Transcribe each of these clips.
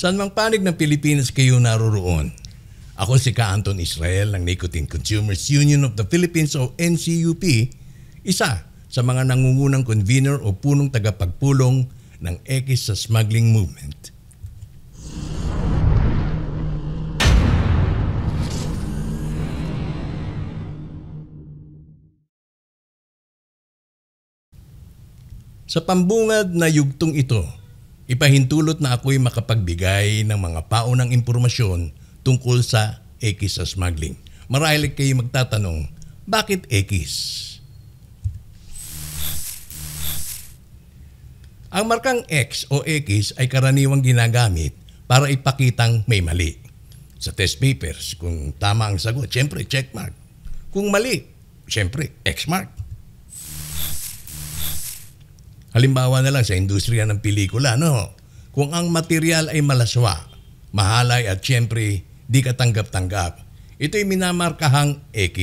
Saan mang panig ng Pilipinas kayo naroroon? Ako si Ka Anton Israel ng Nicotine Consumers Union of the Philippines o NCUP, isa sa mga nangungunang convener o punong tagapagpulong ng X sa smuggling movement. Sa pambungad na yugtong ito, Ipahintulot na ako'y makapagbigay ng mga paunang impormasyon tungkol sa X sa smuggling. Marahil kayo magtatanong, bakit X? Ang markang X o X ay karaniwang ginagamit para ipakitang may mali. Sa test papers, kung tama ang sagot, syempre check mark. Kung mali, syempre X mark. Halimbawa na lang sa industriya ng pelikula, no? Kung ang material ay malaswa, mahalay at siyempre di katanggap-tanggap, ito'y minamarkahang X.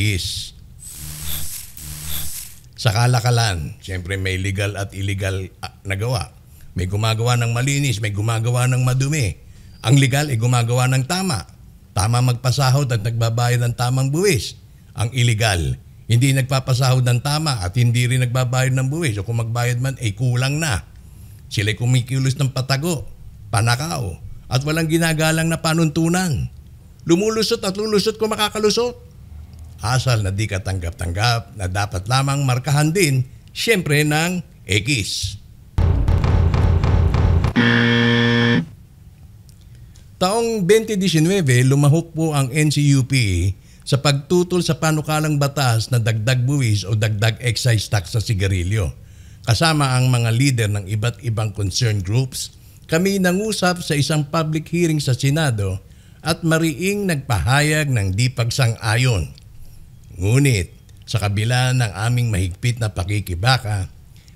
Sa kalakalan, siyempre may legal at illegal ah, na gawa. May gumagawa ng malinis, may gumagawa ng madumi. Ang legal ay gumagawa ng tama. Tama magpasahod at nagbabayad ng tamang buwis. Ang illegal, hindi nagpapasahod ng tama at hindi rin nagbabayad ng buwis. So kung magbayad man, ay eh, kulang na. Sila'y kumikilos ng patago, panakaw, at walang ginagalang na panuntunan. Lumulusot at lulusot kung makakalusot. Asal na di katanggap-tanggap na dapat lamang markahan din, siyempre ng X. Taong 2019, lumahok po ang NCUP sa pagtutol sa panukalang batas na dagdag buwis o dagdag excise tax sa sigarilyo. Kasama ang mga leader ng iba't ibang concern groups, kami nangusap sa isang public hearing sa Senado at mariing nagpahayag ng di pagsang-ayon. Ngunit sa kabila ng aming mahigpit na pakikibaka,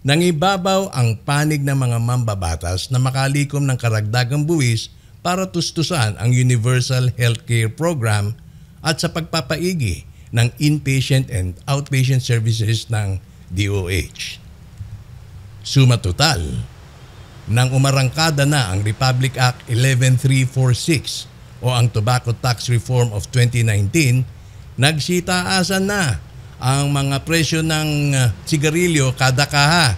nangibabaw ang panig ng mga mambabatas na makalikom ng karagdagang buwis para tustusan ang Universal Healthcare Program at sa pagpapaigi ng inpatient and outpatient services ng DOH. Suma total, nang umarangkada na ang Republic Act 11346 o ang Tobacco Tax Reform of 2019, nagsitaasan na ang mga presyo ng ah, sigarilyo kada kaha.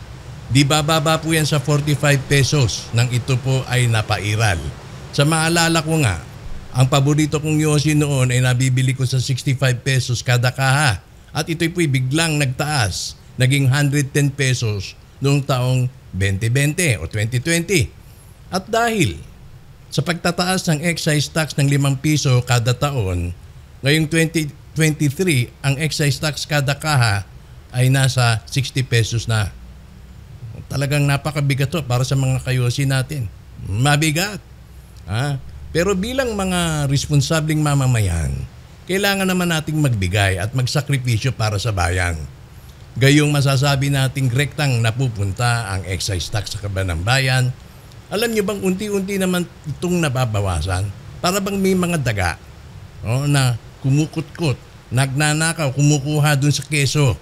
Di bababa po yan sa 45 pesos nang ito po ay napairal. Sa maalala ko nga, ang paborito kong Yosi noon ay nabibili ko sa 65 pesos kada kaha at ito'y po'y biglang nagtaas. Naging 110 pesos noong taong 2020 o 2020. At dahil sa pagtataas ng excise tax ng 5 piso kada taon, ngayong 2023 ang excise tax kada kaha ay nasa 60 pesos na. Talagang napakabigat to para sa mga kayosi natin. Mabigat. Ha? Pero bilang mga responsabling mamamayan, kailangan naman nating magbigay at magsakripisyo para sa bayan. Gayong masasabi nating rektang napupunta ang excise tax sa kaban ng bayan, alam nyo bang unti-unti naman itong nababawasan? Para bang may mga daga oh, na kumukutkot, kot nagnanakaw, kumukuha dun sa keso.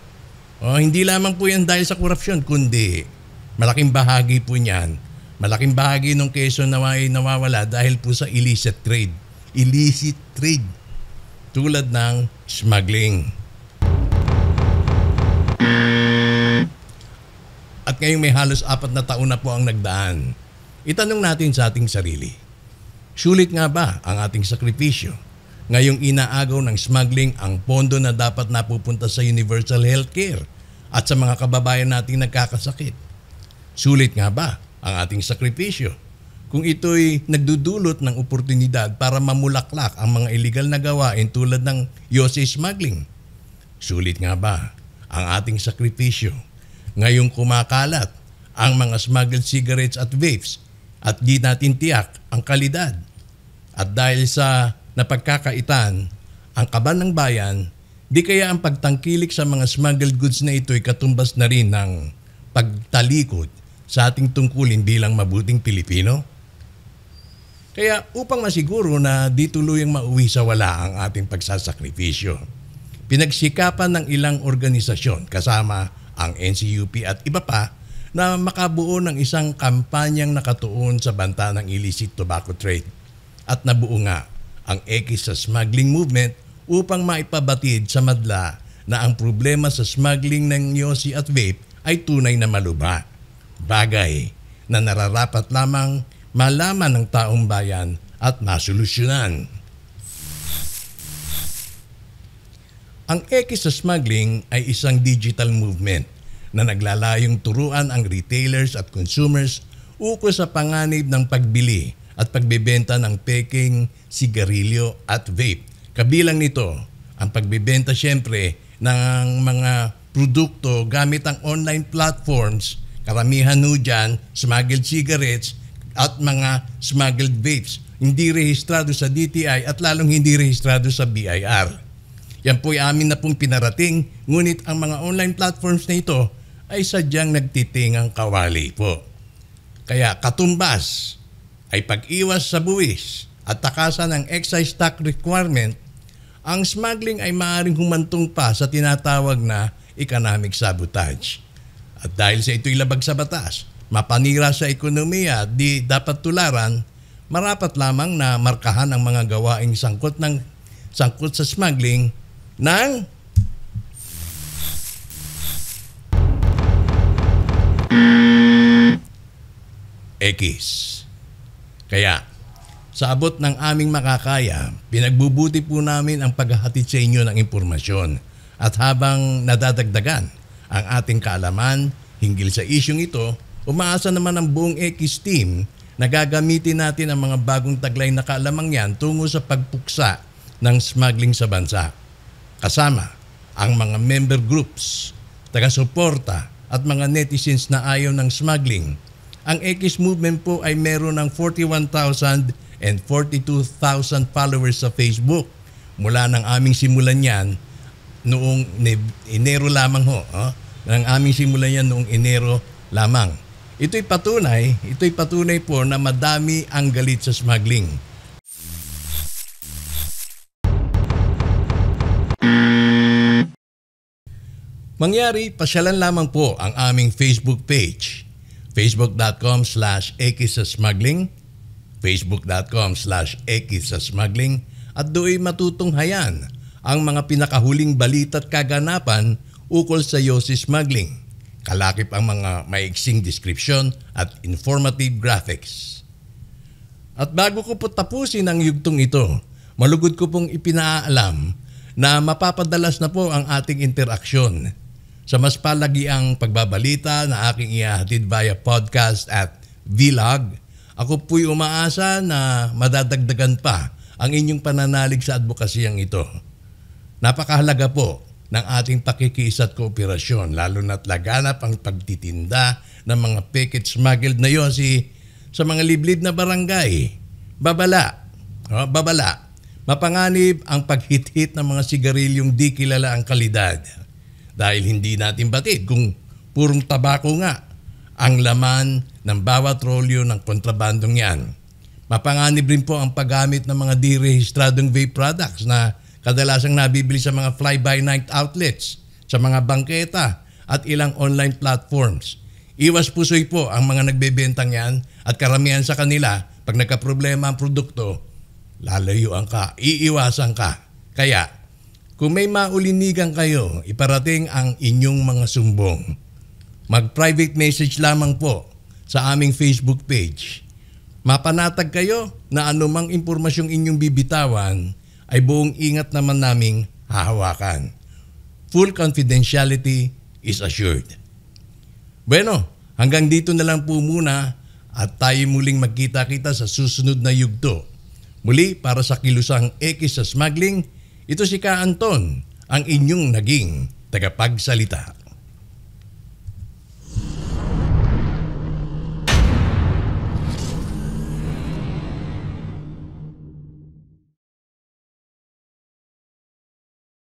Oh, hindi lamang po yan dahil sa korupsyon, kundi malaking bahagi po niyan Malaking bahagi ng keso na may nawawala dahil po sa illicit trade. Illicit trade tulad ng smuggling. At ngayon may halos apat na taon na po ang nagdaan. Itanong natin sa ating sarili. Sulit nga ba ang ating sakripisyo? Ngayong inaagaw ng smuggling ang pondo na dapat napupunta sa universal healthcare at sa mga kababayan nating nagkakasakit. Sulit nga ba ang ating sakripisyo. Kung ito'y nagdudulot ng oportunidad para mamulaklak ang mga illegal na gawain tulad ng Yossi smuggling, sulit nga ba ang ating sakripisyo? Ngayong kumakalat ang mga smuggled cigarettes at vapes at di natin tiyak ang kalidad. At dahil sa napagkakaitan, ang kaban ng bayan, di kaya ang pagtangkilik sa mga smuggled goods na ito ay katumbas na rin ng pagtalikod sa ating tungkulin bilang mabuting Pilipino? Kaya upang masiguro na di tuluyang mauwi sa wala ang ating pagsasakripisyo, pinagsikapan ng ilang organisasyon kasama ang NCUP at iba pa na makabuo ng isang kampanyang nakatuon sa banta ng illicit tobacco trade at nabuo nga ang X sa smuggling movement upang maipabatid sa madla na ang problema sa smuggling ng yosi at vape ay tunay na malubha bagay na nararapat lamang malaman ng taong bayan at masolusyonan. Ang X smuggling ay isang digital movement na naglalayong turuan ang retailers at consumers ukol sa panganib ng pagbili at pagbebenta ng peking, sigarilyo at vape. Kabilang nito ang pagbebenta siyempre ng mga produkto gamit ang online platforms Karamihan ho dyan, smuggled cigarettes at mga smuggled vapes. Hindi rehistrado sa DTI at lalong hindi rehistrado sa BIR. Yan po'y amin na pong pinarating, ngunit ang mga online platforms na ito ay sadyang nagtitingang kawali po. Kaya katumbas ay pag-iwas sa buwis at takasan ng excise tax requirement, ang smuggling ay maaaring humantong pa sa tinatawag na economic sabotage. At dahil sa ito'y labag sa batas, mapanira sa ekonomiya di dapat tularan, marapat lamang na markahan ang mga gawaing sangkot ng sangkot sa smuggling ng X. Kaya, sa abot ng aming makakaya, pinagbubuti po namin ang paghahatid sa inyo ng impormasyon at habang nadadagdagan ang ating kaalaman hinggil sa isyong ito, umaasa naman ang buong X team na gagamitin natin ang mga bagong taglay na kaalamang yan tungo sa pagpuksa ng smuggling sa bansa. Kasama ang mga member groups, taga-suporta at mga netizens na ayaw ng smuggling. Ang X movement po ay meron ng 41,000 and 42,000 followers sa Facebook mula ng aming simulan yan noong Enero lamang ho. Oh. Ang aming simulan yan noong Enero lamang. Ito'y patunay, ito'y patunay po na madami ang galit sa smuggling. Mangyari, pasyalan lamang po ang aming Facebook page. Facebook.com slash smuggling Facebook.com slash smuggling At do'y matutunghayan ang mga pinakahuling balita at kaganapan ukol sa Yossi smuggling. Kalakip ang mga maiksing description at informative graphics. At bago ko po tapusin ang yugtong ito, malugod ko pong ipinaalam na mapapadalas na po ang ating interaksyon sa mas palagi ang pagbabalita na aking ihahatid via podcast at vlog. Ako po'y umaasa na madadagdagan pa ang inyong pananalig sa advokasiyang ito. Napakahalaga po ng ating pakikiisa at kooperasyon, lalo na't laganap ang pagtitinda ng mga package smuggled na yon si, sa mga liblib na barangay. Babala, oh, babala, mapanganib ang paghithit ng mga sigarilyong di kilala ang kalidad. Dahil hindi natin batid kung purong tabako nga ang laman ng bawat rolyo ng kontrabandong yan. Mapanganib rin po ang paggamit ng mga di-rehistradong vape products na kadalasang nabibili sa mga fly-by-night outlets, sa mga bangketa at ilang online platforms. Iwas pusoy po ang mga nagbebentang yan at karamihan sa kanila pag nagka-problema ang produkto, lalayuan ka, iiwasan ka. Kaya, kung may maulinigan kayo, iparating ang inyong mga sumbong. Mag-private message lamang po sa aming Facebook page. Mapanatag kayo na anumang impormasyong inyong bibitawan ay buong ingat naman naming hahawakan. Full confidentiality is assured. Bueno, hanggang dito na lang po muna at tayo muling magkita-kita sa susunod na yugto. Muli para sa Kilusang X sa Smuggling, ito si Ka Anton, ang inyong naging tagapagsalita.